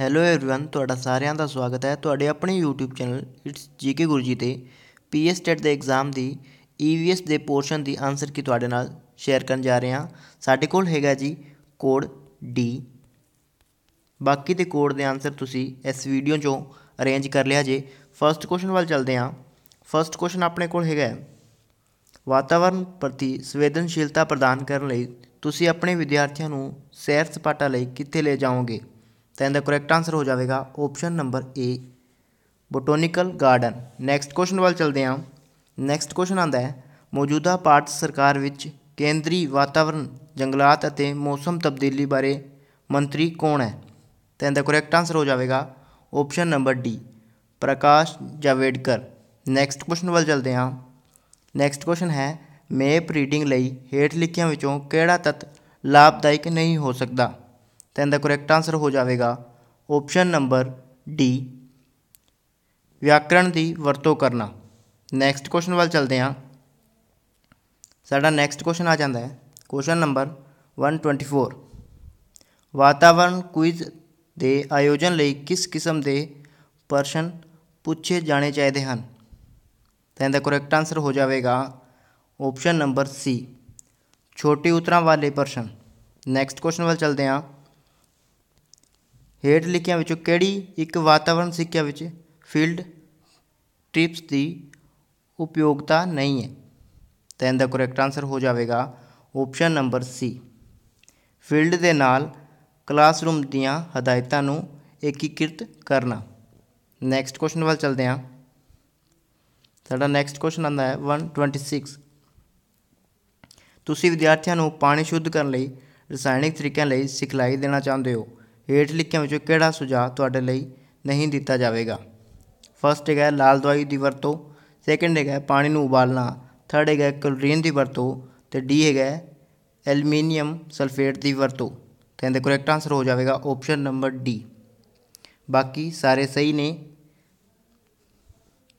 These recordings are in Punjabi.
ਹੈਲੋ एवरीवन ਤੁਹਾਡਾ ਸਾਰਿਆਂ ਦਾ ਸਵਾਗਤ ਹੈ ਤੁਹਾਡੇ ਆਪਣੇ YouTube channel it's GK Gurji ਤੇ ਪੀਐਸ ਸਟੇਟ ਦੇ ਐਗਜ਼ਾਮ ਦੀ ਈਵੀਐਸ e ਦੇ ਪੋਰਸ਼ਨ ਦੀ ਆਨਸਰ ਕੀ ਤੁਹਾਡੇ ਨਾਲ ਸ਼ੇਅਰ ਕਰਨ ਜਾ ਰਹੇ ਹਾਂ ਸਾਡੇ ਕੋਲ ਹੈਗਾ ਜੀ ਕੋਡ ਡੀ ਬਾਕੀ ਦੇ ਕੋਡ ਦੇ ਆਨਸਰ ਤੁਸੀਂ ਇਸ ਵੀਡੀਓ 'ਚੋਂ ਅਰੇਂਜ ਕਰ ਲਿਆ ਜੇ ਫਰਸਟ ਕੁਐਸਚਨ ਵੱਲ ਚੱਲਦੇ ਹਾਂ ਫਰਸਟ ਕੁਐਸਚਨ ਆਪਣੇ ਕੋਲ ਹੈਗਾ ਵਾਤਾਵਰਣ ਪ੍ਰਤੀ ਸੰਵੇਦਨਸ਼ੀਲਤਾ ਪ੍ਰਦਾਨ ਕਰਨ ਲਈ ਤੁਸੀਂ ਆਪਣੇ ਵਿਦਿਆਰਥੀਆਂ ਨੂੰ ਸੈਰ ਸਪਾਟਾ ਲਈ ਕਿੱਥੇ ਲੈ ਜਾਓਗੇ ਤਾਂ ਇਹਦਾ ਕਰੈਕਟ ਆਨਸਰ ਹੋ ਜਾਵੇਗਾ option number A botanical garden next question ਵੱਲ ਚਲਦੇ ਹਾਂ ਨੈਕਸਟ ਕੁਐਸਚਨ ਆਂਦਾ ਹੈ ਮੌਜੂਦਾ ਪਾਰਟ ਸਰਕਾਰ ਵਿੱਚ ਕੇਂਦਰੀ ਵਾਤਾਵਰਣ ਜੰਗਲਾਤ ਅਤੇ ਮੌਸਮ ਤਬਦੀਲੀ ਬਾਰੇ ਮੰਤਰੀ ਕੌਣ ਹੈ ਤਾਂ ਇਹਦਾ ਕਰੈਕਟ ਆਨਸਰ ਹੋ ਜਾਵੇਗਾ option number D Prakash Javadekar next question ਵੱਲ ਚਲਦੇ ਹਾਂ ਨੈਕਸਟ ਕੁਐਸਚਨ ਹੈ ਮੇਪ ਰੀਡਿੰਗ ਲਈ ਹੇਠ ਲਿਖਿਆਂ ਵਿੱਚੋਂ ਕਿਹੜਾ ਤੱਤ ਲਾਭਦਾਇਕ ਨਹੀਂ ਹੋ ਸਕਦਾ ਤਾਂ ਇਹਦਾ ਕਰੈਕਟ ਆਨਸਰ ਹੋ ਜਾਵੇਗਾ ਆਪਸ਼ਨ ਨੰਬਰ ਡੀ ਵਿਆਕਰਣ ਦੀ ਵਰਤੋਂ ਕਰਨਾ ਨੈਕਸਟ ਕੁਐਸਚਨ ਵੱਲ ਚਲਦੇ ਹਾਂ ਸਾਡਾ ਨੈਕਸਟ ਕੁਐਸਚਨ ਆ ਜਾਂਦਾ ਹੈ ਕੁਐਸਚਨ ਨੰਬਰ 124 ਵਾਤਾਵਰਣ ਕੁਇਜ਼ ਦੇ ਆਯੋਜਨ ਲਈ ਕਿਸ ਕਿਸਮ ਦੇ ਪ੍ਰਸ਼ਨ ਪੁੱਛੇ ਜਾਣੇ ਚਾਹੀਦੇ ਹਨ ਤਾਂ ਇਹਦਾ ਕਰੈਕਟ ਆਨਸਰ ਹੋ ਜਾਵੇਗਾ ਆਪਸ਼ਨ ਨੰਬਰ ਸੀ ਛੋਟੇ ਉਤਰਾਂ ਵਾਲੇ ਪ੍ਰਸ਼ਨ ਨੈਕਸਟ ਕੁਐਸਚਨ ਵੱਲ ਚਲਦੇ ਹਾਂ ਹੇਠ ਲਿਖਿਆਂ ਵਿੱਚੋਂ ਕਿਹੜੀ ਇੱਕ ਵਾਤਾਵਰਣ ਸਿੱਖਿਆ ਵਿੱਚ ਫੀਲਡ ਟ੍ਰਿਪਸ ਦੀ ਉਪਯੋਗਤਾ ਨਹੀਂ ਹੈ ਤਾਂ ਇਹਦਾ ਕਰੈਕਟ ਆਨਸਰ ਹੋ ਜਾਵੇਗਾ ਆਪਸ਼ਨ ਨੰਬਰ ਸੀ ਫੀਲਡ ਦੇ ਨਾਲ ਕਲਾਸਰੂਮ ਦੀਆਂ ਹਦਾਇਤਾਂ ਨੂੰ ਏਕੀਕ੍ਰਿਤ ਕਰਨਾ ਨੈਕਸਟ ਕੁਐਸਚਨ ਵੱਲ ਚਲਦੇ ਹਾਂ ਸਾਡਾ ਨੈਕਸਟ ਕੁਐਸਚਨ ਆਂਦਾ ਹੈ 126 ਤੁਸੀਂ ਵਿਦਿਆਰਥੀਆਂ ਨੂੰ ਪਾਣੀ ਸ਼ੁੱਧ ਕਰਨ ਲਈ ਰਸਾਇਣਿਕ ਤਰੀਕਿਆਂ ਲਈ ਸਿਖਲਾਈ ਦੇਣਾ ਚਾਹੁੰਦੇ ਹੋ ਹੇਠ ਲਿਖਿਆਂ ਵਿੱਚੋਂ ਕਿਹੜਾ ਸੁਝਾਅ ਤੁਹਾਡੇ ਲਈ ਨਹੀਂ ਦਿੱਤਾ ਜਾਵੇਗਾ ਫਸਟ ਹੈਗਾ ਲਾਲ ਦਵਾਈ ਦੀ ਵਰਤੋਂ ਸੈਕਿੰਡ ਹੈਗਾ ਪਾਣੀ ਨੂੰ ਉਬਾਲਣਾ ਥਰਡ ਹੈਗਾ ਕਲੋਰੀਨ ਦੀ ਵਰਤੋਂ ਤੇ ਡੀ ਹੈਗਾ ਐਲੂਮੀਨੀਅਮ ਸਲਫੇਟ ਦੀ ਵਰਤੋਂ ਤਾਂ ਇਹਦਾ ਕਰੈਕਟ ਆਨਸਰ ਹੋ ਜਾਵੇਗਾ ਆਪਸ਼ਨ ਨੰਬਰ ਡੀ ਬਾਕੀ ਸਾਰੇ ਸਹੀ ਨੇ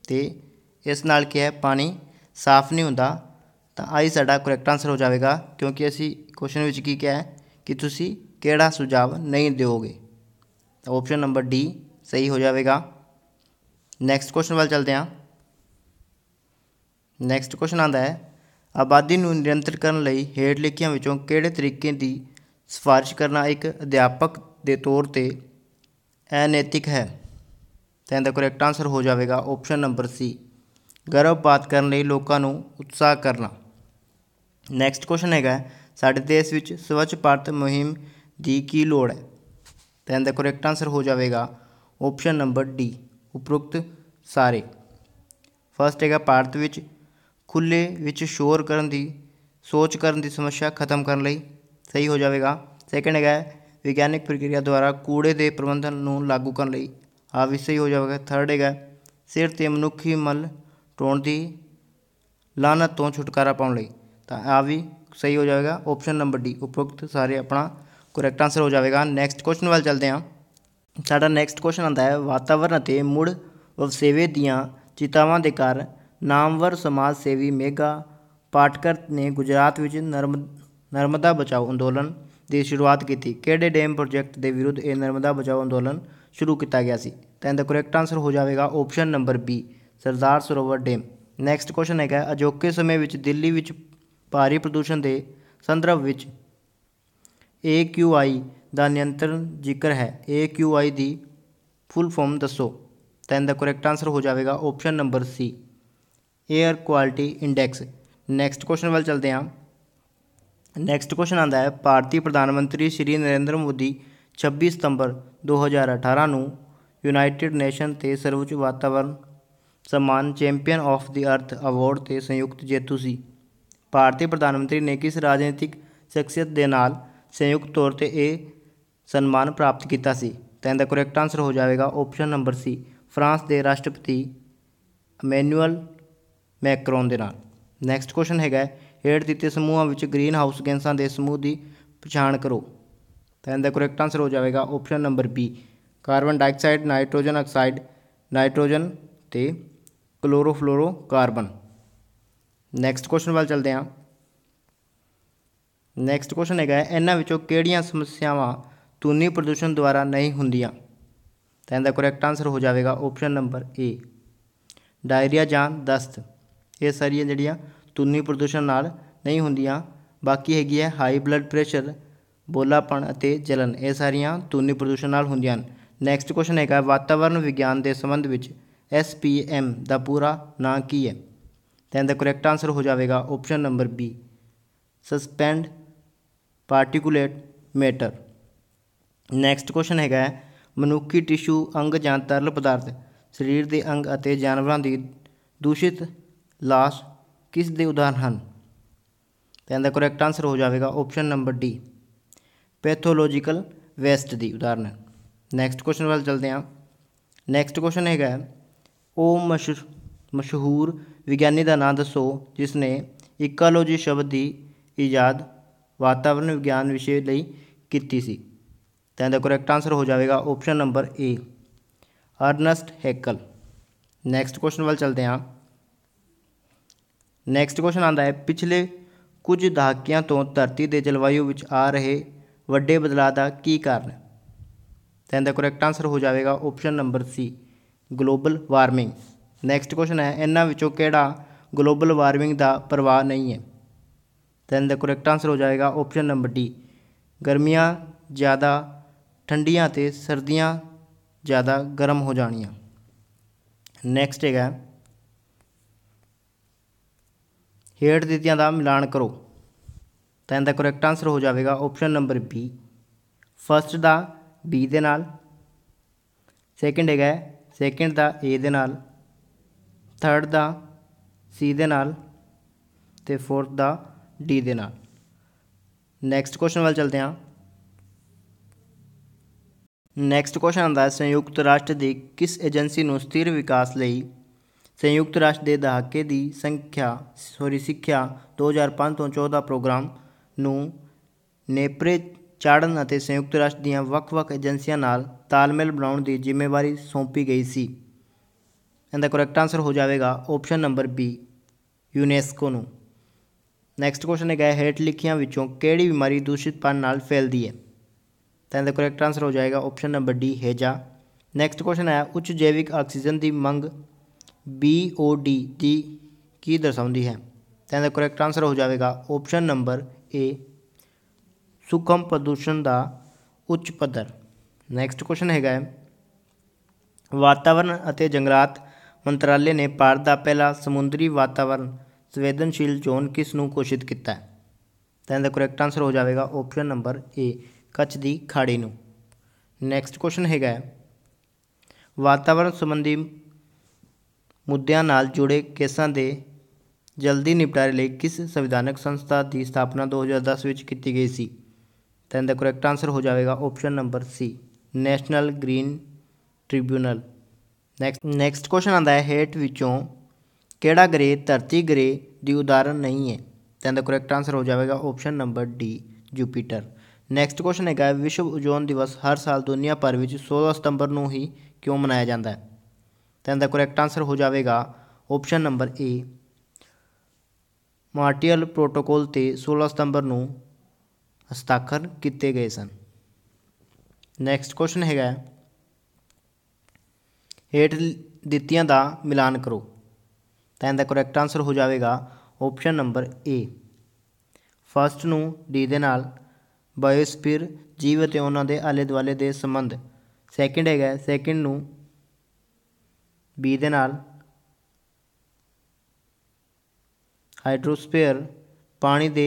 ਤੇ ਇਸ ਨਾਲ ਕੀ ਹੈ ਪਾਣੀ ਸਾਫ਼ ਨਹੀਂ ਹੁੰਦਾ ਤਾਂ ਆਈ ਸਾਡਾ ਕਰੈਕਟ ਆਨਸਰ ਹੋ ਜਾਵੇਗਾ ਕਿਉਂਕਿ ਅਸੀਂ ਕੁਐਸਚਨ ਵਿੱਚ ਕੀ ਕਿਹਾ ਹੈ ਕਿ ਤੁਸੀਂ ਕਿਹੜਾ ਸੁਝਾਅ ਨਹੀਂ ਦਿਓਗੇ ਤਾਂ ਆਪਸ਼ਨ ਨੰਬਰ ਡੀ ਸਹੀ ਹੋ ਜਾਵੇਗਾ ਨੈਕਸਟ ਕੁਐਸਚਨ ਵੱਲ ਚਲਦੇ ਹਾਂ ਨੈਕਸਟ ਕੁਐਸਚਨ ਆਂਦਾ ਹੈ ਆਬਾਦੀ ਨੂੰ ਨਿਯੰਤਰਿਤ ਕਰਨ ਲਈ ਹੇਠ ਲਿਖੀਆਂ ਵਿੱਚੋਂ ਕਿਹੜੇ ਤਰੀਕੇ ਦੀ ਸਿਫਾਰਿਸ਼ ਕਰਨਾ ਇੱਕ ਅਧਿਆਪਕ ਦੇ ਤੌਰ ਤੇ ਅਨੈਤਿਕ ਹੈ ਤਾਂ ਇਹਦਾ ਕਰੈਕਟ ਆਨਸਰ ਹੋ ਜਾਵੇਗਾ ਆਪਸ਼ਨ ਨੰਬਰ ਸੀ ਗਰਭਪਾਤ ਕਰਨ ਲਈ ਲੋਕਾਂ ਨੂੰ ਉਤਸ਼ਾਹ ਕਰਨਾ ਨੈਕਸਟ ਕੁਐਸਚਨ ਹੈਗਾ ਸਾਡੇ ਦੇਸ਼ ਵਿੱਚ ਸਵੱਛ ਭਾਰਤ ਮੁਹਿੰਮ ਦੀ ਕੀ ਲੋੜ ਹੈ ਤਾਂ ਇਹਦਾ ਕਰੈਕਟ ਆਨਸਰ ਹੋ ਜਾਵੇਗਾ ਆਪਸ਼ਨ ਨੰਬਰ ਡੀ ਉਪਰੋਕਤ ਸਾਰੇ ਫਸਟ ਹੈਗਾ ਭਾਰਤ ਵਿੱਚ ਖੁੱਲੇ ਵਿੱਚ ਸ਼ੋਰ ਕਰਨ ਦੀ ਸੋਚ ਕਰਨ ਦੀ ਸਮੱਸਿਆ ਖਤਮ ਕਰਨ ਲਈ ਸਹੀ ਹੋ ਜਾਵੇਗਾ ਸੈਕੰਡ ਹੈਗਾ ਵਿਗਿਆਨਿਕ ਪ੍ਰਕਿਰਿਆ ਦੁਆਰਾ ਕੂੜੇ ਦੇ ਪ੍ਰਬੰਧਨ ਨੂੰ ਲਾਗੂ ਕਰਨ ਲਈ ਆ ਵੀ ਸਹੀ ਹੋ ਜਾਵੇਗਾ ਥਰਡ ਹੈਗਾ ਸਿਰ ਤੇ ਮਨੁੱਖੀ ਮਲ ਟੋਣ ਦੀ ਲਾਨਤ ਤੋਂ ਛੁਟਕਾਰਾ ਪਾਉਣ ਲਈ ਤਾਂ ਆ ਵੀ ਸਹੀ ਹੋ ਜਾਵੇਗਾ ਆਪਸ਼ਨ ਨੰਬਰ ਡੀ ਉਪਰੋਕਤ ਸਾਰੇ ਆਪਣਾ ਕਰੈਕਟ ਆਨਸਰ ਹੋ ਜਾਵੇਗਾ ਨੈਕਸਟ ਕੁਐਸਚਨ ਵੱਲ ਚੱਲਦੇ ਹਾਂ ਸਾਡਾ ਨੈਕਸਟ ਕੁਐਸਚਨ ਆਂਦਾ ਹੈ ਵਾਤਾਵਰਨ ਅਤੇ ਮੁੜ ਵਸੇਵੇ ਦੀਆਂ ਚਿਤਾਵਾਂ ਦੇ ਕਾਰਨ ਨਾਮਵਰ ਸਮਾਜ ਸੇਵੀ ਮੇਗਾ ਪਾਟਕਰ ਨੇ ਗੁਜਰਾਤ ਵਿੱਚ ਨਰਮ ਨਰਮਦਾ ਬਚਾਓ ਅੰਦੋਲਨ ਦੀ ਸ਼ੁਰੂਆਤ ਕੀਤੀ ਕਿਹੜੇ ਡੈਮ ਪ੍ਰੋਜੈਕਟ ਦੇ ਵਿਰੁੱਧ ਇਹ ਨਰਮਦਾ ਬਚਾਓ ਅੰਦੋਲਨ ਸ਼ੁਰੂ ਕੀਤਾ ਗਿਆ ਸੀ ਤਾਂ ਇਹਦਾ ਕਰੈਕਟ ਆਨਸਰ ਹੋ ਜਾਵੇਗਾ ਆਪਸ਼ਨ ਨੰਬਰ ਬੀ ਸਰਦਾਰ ਸਰੋਵਰ ਡੈਮ ਨੈਕਸਟ ਕੁਐਸਚਨ ਹੈਗਾ ਅਜੋਕੇ ਸਮੇਂ ਵਿੱਚ ਦਿੱਲੀ ਵਿੱਚ ਭਾਰੀ ਪ੍ਰਦੂਸ਼ਣ ਦੇ ਸੰਦਰਭ ਵਿੱਚ ਏ ਕਿਊ ਆਈ ਦਾ ਨਿਯੰਤਰਣ ਜ਼ਿਕਰ ਹੈ ਏ ਕਿਊ ਆਈ ਦੀ ਫੁੱਲ ਫਾਰਮ ਦੱਸੋ ਤਾਂ ਇਹਦਾ ਕਰੈਕਟ ਆਨਸਰ ਹੋ ਜਾਵੇਗਾ option number C air quality index next question ਵੱਲ ਚਲਦੇ ਹਾਂ ਨੈਕਸਟ ਕੁਐਸਚਨ ਆਂਦਾ ਹੈ ਭਾਰਤੀ ਪ੍ਰਧਾਨ ਮੰਤਰੀ ਸ਼੍ਰੀ ਨਰਿੰਦਰ ਮੋਦੀ 26 ਸਤੰਬਰ 2018 ਨੂੰ ਯੂਨਾਈਟਿਡ ਨੇਸ਼ਨ ਤੇ ਸਰਵਉੱਚ ਵਾਤਾਵਰਣ ਸਨਮਾਨ ਚੈਂਪੀਅਨ ਆਫ ਦੀ ਅਰਥ ਅਵਾਰਡ ਤੇ ਸੰਯੁਕਤ ਜੇਤੂ ਸੀ ਭਾਰਤੀ ਪ੍ਰਧਾਨ ਮੰਤਰੀ ਨੇ ਕਿਸ ਰਾਜਨੀਤਿਕ ਸ਼ਖਸੀਅਤ ਦੇ ਨਾਲ ਸੰਯੁਕਤ ਤੌਰ 'ਤੇ ਇਹ ਸਨਮਾਨ ਪ੍ਰਾਪਤ ਕੀਤਾ ਸੀ ਤਾਂ ਇਹਦਾ ਕਰੈਕਟ ਆਨਸਰ ਹੋ ਜਾਵੇਗਾ ਆਪਸ਼ਨ ਨੰਬਰ ਸੀ ਫਰਾਂਸ ਦੇ ਰਾਸ਼ਟਰਪਤੀ ਮੈਨੂਅਲ ਮੈਕਰੋਨ ਦੇ ਨਾਲ ਨੈਕਸਟ ਕੁਐਸਚਨ ਹੈਗਾ ਹੇਠ ਦਿੱਤੇ ਸਮੂਹਾਂ ਵਿੱਚ ਗ੍ਰੀਨ ਹਾਊਸ ਗੈਸਾਂ ਦੇ ਸਮੂਹ ਦੀ ਪਛਾਣ ਕਰੋ ਤਾਂ ਇਹਦਾ ਕਰੈਕਟ ਆਨਸਰ ਹੋ ਜਾਵੇਗਾ option number B carbon dioxide nitrogen oxide nitrogen ਤੇ ਕਲੋਰੋਫਲੋਰੋ ਕਾਰਬਨ ਨੈਕਸਟ ਕੁਐਸਚਨ ਵੱਲ ਚਲਦੇ ਹਾਂ ਨੈਕਸਟ ਕੁਐਸਚਨ ਹੈਗਾ ਇਹਨਾਂ ਵਿੱਚੋਂ ਕਿਹੜੀਆਂ ਸਮੱਸਿਆਵਾਂ ਧੁਨੀ ਪ੍ਰਦੂਸ਼ਣ ਦੁਆਰਾ ਨਹੀਂ ਹੁੰਦੀਆਂ ਤਾਂ ਇਹਦਾ ਕਰੈਕਟ ਆਨਸਰ ਹੋ ਜਾਵੇਗਾ ਆਪਸ਼ਨ ਨੰਬਰ A ਡਾਇਰੀਆ ਜਾਂ ਦਸਤ ਇਹ ਸਾਰੀਆਂ ਜਿਹੜੀਆਂ ਧੁਨੀ ਪ੍ਰਦੂਸ਼ਣ ਨਾਲ ਨਹੀਂ ਹੁੰਦੀਆਂ ਬਾਕੀ ਹੈਗੀ ਹੈ ਹਾਈ ਬਲੱਡ ਪ੍ਰੈਸ਼ਰ ਬੋਲਾਪਣ ਅਤੇ ਜਲਨ ਇਹ ਸਾਰੀਆਂ ਧੁਨੀ ਪ੍ਰਦੂਸ਼ਣ ਨਾਲ ਹੁੰਦੀਆਂ ਹਨ ਨੈਕਸਟ ਕੁਐਸਚਨ ਹੈਗਾ ਵਾਤਾਵਰਣ ਵਿਗਿਆਨ ਦੇ ਸੰਬੰਧ ਵਿੱਚ SPM ਦਾ ਪੂਰਾ ਨਾਂ ਕੀ ਹੈ ਤਾਂ ਇਹਦਾ ਕਰੈਕਟ ਆਨਸਰ ਹੋ ਜਾਵੇਗਾ option number B suspend particulate matter next question ਹੈਗਾ ਮਨੁੱਖੀ ਟਿਸ਼ੂ ਅੰਗ ਜਾਂ ਤਰਲ ਪਦਾਰਥ ਸਰੀਰ ਦੇ ਅੰਗ ਅਤੇ ਜਾਨਵਰਾਂ ਦੀ ਦੂਸ਼ਿਤ ਲਾਸ਼ ਕਿਸ ਦੇ ਉਦਾਹਰਨ ਹਨ ਤਾਂ ਇਹਦਾ ਕਰੈਕਟ ਆਨਸਰ ਹੋ ਜਾਵੇਗਾ option number D pathological waste ਦੀ ਉਦਾਹਰਨ ਨੈਕਸਟ ਕੁਐਸਚਨ ਵੱਲ ਚਲਦੇ ਹਾਂ ਨੈਕਸਟ ਕੁਐਸਚਨ ਹੈਗਾ ਉਹ ਮਸ਼ਹੂਰ ਵਿਗਿਆਨੀ ਦਾ ਨਾਮ ਦੱਸੋ ਜਿਸ ਨੇ ਇਕੋਲੋਜੀ ਸ਼ਬਦ ਦੀ ਇਜਾਦ ਵਾਤਾਵਰਣ ਵਿਗਿਆਨ ਵਿਸ਼ੇ ਲਈ ਕੀਤੀ ਸੀ ਤਾਂ ਇਹਦਾ ਕਰੈਕਟ ਆਨਸਰ ਹੋ ਜਾਵੇਗਾ option number A Ernst Haeckel next question ਵੱਲ ਚਲਦੇ ਹਾਂ ਨੈਕਸਟ ਕੁਐਸਚਨ ਆਂਦਾ ਹੈ ਪਿਛਲੇ ਕੁਝ ਦਹਾਕਿਆਂ ਤੋਂ ਧਰਤੀ ਦੇ ਜਲਵਾਯੂ ਵਿੱਚ ਆ ਰਹੇ ਵੱਡੇ ਬਦਲਾਅ ਦਾ ਕੀ ਕਾਰਨ ਤਾਂ ਇਹਦਾ ਕਰੈਕਟ ਆਨਸਰ ਹੋ ਜਾਵੇਗਾ option number C global warming next question ਹੈ ਇਹਨਾਂ ਵਿੱਚੋਂ ਕਿਹੜਾ ਗਲੋਬਲ ਵਾਰਮਿੰਗ ਦਾ ਪ੍ਰਵਾਹ ਨਹੀਂ ਹੈ ਦੈਨ ਦਾ ਕਰੈਕਟ ਆਨਸਰ ਹੋ ਜਾਏਗਾ ਆਪਸ਼ਨ ਨੰਬਰ ਡੀ ਗਰਮੀਆਂ ਜ਼ਿਆਦਾ ਠੰਡੀਆਂ ਤੇ ਸਰਦੀਆਂ ਜ਼ਿਆਦਾ ਗਰਮ ਹੋ ਜਾਣੀਆਂ ਨੈਕਸਟ ਹੈਗਾ ਹੇਠ ਦਿੱਤੀਆਂ ਦਾ ਮਿਲਾਨ ਕਰੋ ਤਾਂ ਦਾ ਕਰੈਕਟ ਆਨਸਰ ਹੋ ਜਾਵੇਗਾ ਆਪਸ਼ਨ ਨੰਬਰ ਬੀ ਫਸਟ ਦਾ ਬੀ ਦੇ ਨਾਲ ਸੈਕਿੰਡ ਹੈਗਾ ਸੈਕਿੰਡ ਦਾ ਏ ਦੇ ਨਾਲ ਥਰਡ ਦਾ ਸੀ ਦੇ ਨਾਲ ਤੇ ਫੋਰਥ ਦਾ ਡੀ ਦੇ ਨਾਲ ਨੈਕਸਟ ਕੁਐਸਚਨ ਵੱਲ ਚਲਦੇ ਹਾਂ ਨੈਕਸਟ ਕੁਐਸਚਨ ਹੁੰਦਾ ਹੈ ਸੰਯੁਕਤ ਰਾਸ਼ਟਰ ਦੀ ਕਿਸ ਏਜੰਸੀ ਨੂੰ ਸਥਿਰ ਵਿਕਾਸ ਲਈ ਸੰਯੁਕਤ ਰਾਸ਼ਟਰ ਦੇ ਦਹਾਕੇ ਦੀ ਸੰਖਿਆ ਸੋਰੀ ਸਿੱਖਿਆ 2005 ਤੋਂ 14 ਪ੍ਰੋਗਰਾਮ ਨੂੰ ਨੇਪਰੇ ਚਾੜਨ ਅਤੇ ਸੰਯੁਕਤ ਰਾਸ਼ਟਰ ਦੀਆਂ ਵੱਖ-ਵੱਖ ਏਜੰਸੀਆਂ ਨਾਲ ਤਾਲਮੇਲ ਬਣਾਉਣ ਦੀ ਜ਼ਿੰਮੇਵਾਰੀ ਸੌਂਪੀ ਗਈ ਸੀ ਇਹਦਾ ਕਰੈਕਟ ਆਨਸਰ ਹੋ ਜਾਵੇਗਾ ਆਪਸ਼ਨ ਨੰਬਰ ਬੀ ਯੂਨੈਸਕੋ ਨੂੰ ਨੈਕਸਟ ਕੁਐਸਚਨ ਹੈਗਾ ਹੇਠ ਲਿਖੀਆਂ ਵਿੱਚੋਂ ਕਿਹੜੀ ਬਿਮਾਰੀ ਦੂਸ਼ਿਤ ਪਾਣੀ ਨਾਲ ਫੈਲਦੀ ਹੈ ਤਾਂ ਇਹਦਾ ਕਰੈਕਟ ਆਨਸਰ ਹੋ ਜਾਏਗਾ ਆਪਸ਼ਨ ਨੰਬਰ ਡੀ ਹੈਜਾ ਨੈਕਸਟ ਕੁਐਸਚਨ ਹੈ ਉੱਚ ਜੈਵਿਕ ਆਕਸੀਜਨ ਦੀ ਮੰਗ BOD ਦੀ ਕੀ ਦਰਸਾਉਂਦੀ ਹੈ ਤਾਂ ਇਹਦਾ ਕਰੈਕਟ ਆਨਸਰ ਹੋ ਜਾਵੇਗਾ ਆਪਸ਼ਨ ਨੰਬਰ ਏ ਸੁਖਮ ਪ੍ਰਦੂਸ਼ਣ ਦਾ ਉੱਚ ਪੱਧਰ ਨੈਕਸਟ ਕੁਐਸਚਨ ਹੈਗਾ ਵਾਤਾਵਰਣ ਅਤੇ ਜੰਗਲਾਤ ਮੰਤਰਾਲੇ ਨੇ ਪਾਰ ਦਾ ਪਹਿਲਾ ਸਮੁੰਦਰੀ ਵਾਤਾਵਰਣ ਸੰਵੇਦਨਸ਼ੀਲ ਜ਼ੋਨ ਕਿਸ ਨੂੰ ਘੋਸ਼ਿਤ ਕੀਤਾ ਹੈ ਤਾਂ ਇਹਦਾ ਕਰੈਕਟ ਆਨਸਰ ਹੋ ਜਾਵੇਗਾ ਆਪਸ਼ਨ ਨੰਬਰ ਏ ਕੱਚ ਦੀ ਖਾੜੀ ਨੂੰ ਨੈਕਸਟ ਕੁਐਸਚਨ ਹੈਗਾ ਵਾਤਾਵਰਣ ਸੰਬੰਧੀ ਮੁੱਦਿਆਂ ਨਾਲ ਜੁੜੇ ਕੇਸਾਂ ਦੇ ਜਲਦੀ ਨਿਪਟਾਰੇ ਲਈ ਕਿਸ ਸੰਵਿਧਾਨਕ ਸੰਸਥਾ ਦੀ ਸਥਾਪਨਾ 2010 ਵਿੱਚ ਕੀਤੀ ਗਈ ਸੀ ਤਾਂ ਇਹਦਾ ਕਰੈਕਟ ਆਨਸਰ ਹੋ ਜਾਵੇਗਾ option number C national green tribunal next next question ਆਂਦਾ ਹੈ ਹੇਠ ਵਿੱਚੋਂ ਕਿਹੜਾ ਗ੍ਰਹਿ ਧਰਤੀ ਗ੍ਰਹਿ ਦੀ ਉਦਾਹਰਨ ਨਹੀਂ ਹੈ ਤਾਂ ਦਾ ਕਰੈਕਟ ਆਨਸਰ ਹੋ ਜਾਵੇਗਾ option number D Jupiter next question ਹੈਗਾ ਵਿਸ਼ਵ ਓਜ਼ੋਨ ਦਿਵਸ ਹਰ ਸਾਲ ਦੁਨੀਆ ਭਰ ਵਿੱਚ 16 ਸਤੰਬਰ ਨੂੰ ਹੀ ਕਿਉਂ ਮਨਾਇਆ ਜਾਂਦਾ ਹੈ ਤਾਂ ਦਾ ਕਰੈਕਟ ਆਨਸਰ ਹੋ ਜਾਵੇਗਾ option number A Montreal protocol ਤੇ 16 ਸਤੰਬਰ ਨੂੰ ਹਸਤਾਖਰ ਕੀਤੇ ਗਏ ਸਨ ਨੈਕਸਟ ਕੁਐਸਚਨ ਹੈਗਾ ਹੇਠ ਦਿੱਤੀਆਂ ਦਾ ਮਿਲਾਨ ਕਰੋ ਤਾਂ ਇਹਦਾ ਕਰੈਕਟ ਆਨਸਰ ਹੋ ਜਾਵੇਗਾ ਆਪਸ਼ਨ ਨੰਬਰ ਏ ਫਸਟ ਨੂੰ ਡੀ ਦੇ ਨਾਲ ਬਾਇਓਸਫੀਅਰ ਜੀਵ ਅਤੇ ਉਹਨਾਂ ਦੇ ਆਲੇ ਦੁਆਲੇ ਦੇ ਸੰਬੰਧ ਸੈਕਿੰਡ ਹੈਗਾ ਸੈਕਿੰਡ ਨੂੰ ਬੀ ਦੇ ਨਾਲ ਹਾਈਡਰੋਸਫੀਅਰ ਪਾਣੀ ਦੇ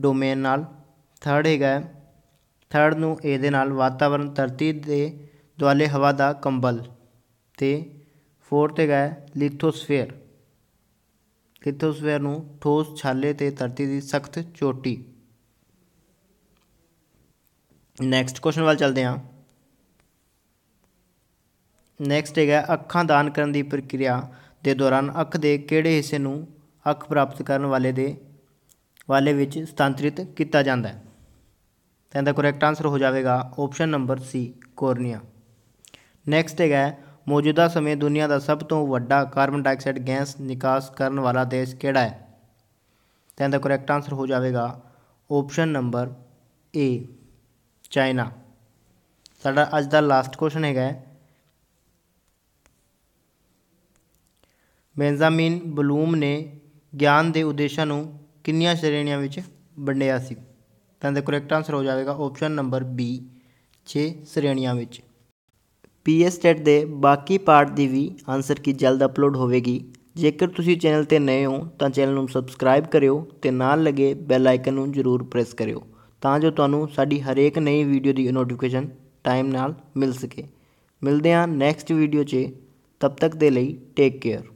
ਡੋਮੇਨ ਨਾਲ ਥਰਡ ਹੈਗਾ ਥਰਡ ਨੂੰ ਏ ਦੇ ਨਾਲ ਵਾਤਾਵਰਣ ਧਰਤੀ ਦੇ ਦੁਆਲੇ ਹਵਾ ਦਾ ਕੰਬਲ ਤੇ ਫੋਰਥ ਹੈਗਾ ਲਿਥੋਸਫੀਅਰ ਲਿਥੋਸਫੇਅਰ ਨੂੰ ਠੋਸ ਛਾਲੇ ਤੇ ਧਰਤੀ ਦੀ ਸਖਤ ਚੋਟੀ ਨੈਕਸਟ ਕੁਐਸਚਨ ਵੱਲ ਚੱਲਦੇ ਹਾਂ ਨੈਕਸਟ ਹੈਗਾ ਅੱਖਾਂ ਦਾਨ ਕਰਨ ਦੀ ਪ੍ਰਕਿਰਿਆ ਦੇ ਦੌਰਾਨ ਅੱਖ ਦੇ ਕਿਹੜੇ ਹਿੱਸੇ ਨੂੰ ਅੱਖ ਪ੍ਰਾਪਤ ਕਰਨ ਵਾਲੇ ਦੇ ਵਾਲੇ ਵਿੱਚ ਸਥਾਂਤਰਿਤ ਕੀਤਾ ਜਾਂਦਾ ਹੈ ਤਾਂ ਇਹਦਾ ਕਰੈਕਟ ਆਨਸਰ ਹੋ ਜਾਵੇਗਾ option number C cornea next ਹੈਗਾ ਮੌਜੂਦਾ ਸਮੇਂ ਦੁਨੀਆ ਦਾ ਸਭ ਤੋਂ ਵੱਡਾ ਕਾਰਬਨ ਡਾਈਆਕਸਾਈਡ ਗੈਸ ਨਿਕਾਸ ਕਰਨ ਵਾਲਾ ਦੇਸ਼ ਕਿਹੜਾ ਹੈ ਤਾਂ ਇਹਦਾ ਕਰੈਕਟ ਆਨਸਰ ਹੋ ਜਾਵੇਗਾ ਆਪਸ਼ਨ ਨੰਬਰ ਏ ਚਾਈਨਾ ਸਾਡਾ ਅੱਜ ਦਾ ਲਾਸਟ ਕੁਐਸਚਨ ਹੈਗਾ ਬੈਂਜਾਮਿਨ ਬਲੂਮ ਨੇ ਗਿਆਨ ਦੇ ਉਦੇਸ਼ਾਂ ਨੂੰ ਕਿੰਨੀਆਂ ਸ਼੍ਰੇਣੀਆਂ ਵਿੱਚ ਵੰਡਿਆ ਸੀ ਤਾਂ ਦਾ ਕਰੈਕਟ ਆਨਸਰ ਹੋ ਜਾਵੇਗਾ ਆਪਸ਼ਨ ਨੰਬਰ ਬੀ 6 ਸ਼੍ਰੇਣੀਆਂ ਵਿੱਚ ਪੀ ਐਸ ਟੈਟ ਦੇ ਬਾਕੀ ਪਾਰਟ ਦੀ ਵੀ ਆਨਸਰ ਕੀ ਜਲਦ ਅਪਲੋਡ ਹੋਵੇਗੀ ਜੇਕਰ ਤੁਸੀਂ ਚੈਨਲ ਤੇ ਨਏ ਹੋ ਤਾਂ ਚੈਨਲ ਨੂੰ ਸਬਸਕ੍ਰਾਈਬ ਕਰਿਓ ਤੇ ਨਾਲ ਲਗੇ ਬੈਲ ਆਈਕਨ ਨੂੰ ਜ਼ਰੂਰ ਪ੍ਰੈਸ ਕਰਿਓ ਤਾਂ ਜੋ ਤੁਹਾਨੂੰ ਸਾਡੀ ਹਰੇਕ ਨਈ ਵੀਡੀਓ ਦੀ ਨੋਟੀਫਿਕੇਸ਼ਨ ਟਾਈਮ ਨਾਲ ਮਿਲ ਸਕੇ ਮਿਲਦੇ ਹਾਂ ਨੈਕਸਟ ਵੀਡੀਓ 'ਚ ਤਬ ਤੱਕ ਦੇ ਲਈ ਟੇਕ ਕੇਅਰ